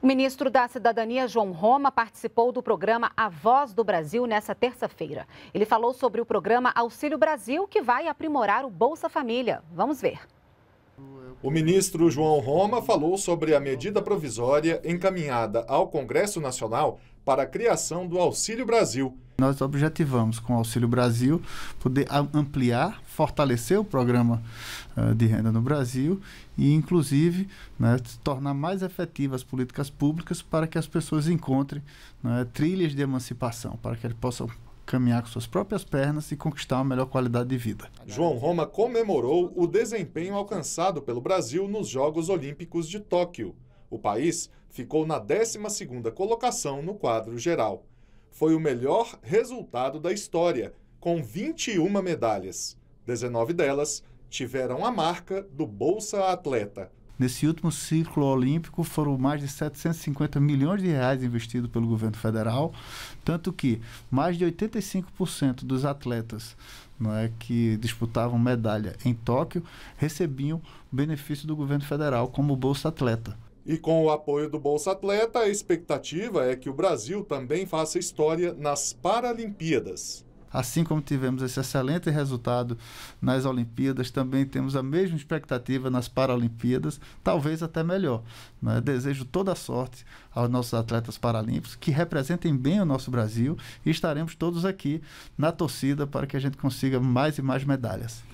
O ministro da Cidadania, João Roma, participou do programa A Voz do Brasil nesta terça-feira. Ele falou sobre o programa Auxílio Brasil, que vai aprimorar o Bolsa Família. Vamos ver. O ministro João Roma falou sobre a medida provisória encaminhada ao Congresso Nacional para a criação do Auxílio Brasil. Nós objetivamos com o Auxílio Brasil poder ampliar, fortalecer o programa eh, de renda no Brasil e, inclusive, né, tornar mais efetivas as políticas públicas para que as pessoas encontrem né, trilhas de emancipação, para que elas possam caminhar com suas próprias pernas e conquistar uma melhor qualidade de vida. João Roma comemorou o desempenho alcançado pelo Brasil nos Jogos Olímpicos de Tóquio. O país ficou na 12ª colocação no quadro geral. Foi o melhor resultado da história, com 21 medalhas. 19 delas tiveram a marca do Bolsa Atleta. Nesse último ciclo olímpico foram mais de 750 milhões de reais investidos pelo governo federal, tanto que mais de 85% dos atletas não é, que disputavam medalha em Tóquio recebiam benefício do governo federal como Bolsa Atleta. E com o apoio do Bolsa Atleta, a expectativa é que o Brasil também faça história nas Paralimpíadas. Assim como tivemos esse excelente resultado nas Olimpíadas, também temos a mesma expectativa nas Paralimpíadas, talvez até melhor. Né? Desejo toda a sorte aos nossos atletas paralímpicos, que representem bem o nosso Brasil e estaremos todos aqui na torcida para que a gente consiga mais e mais medalhas.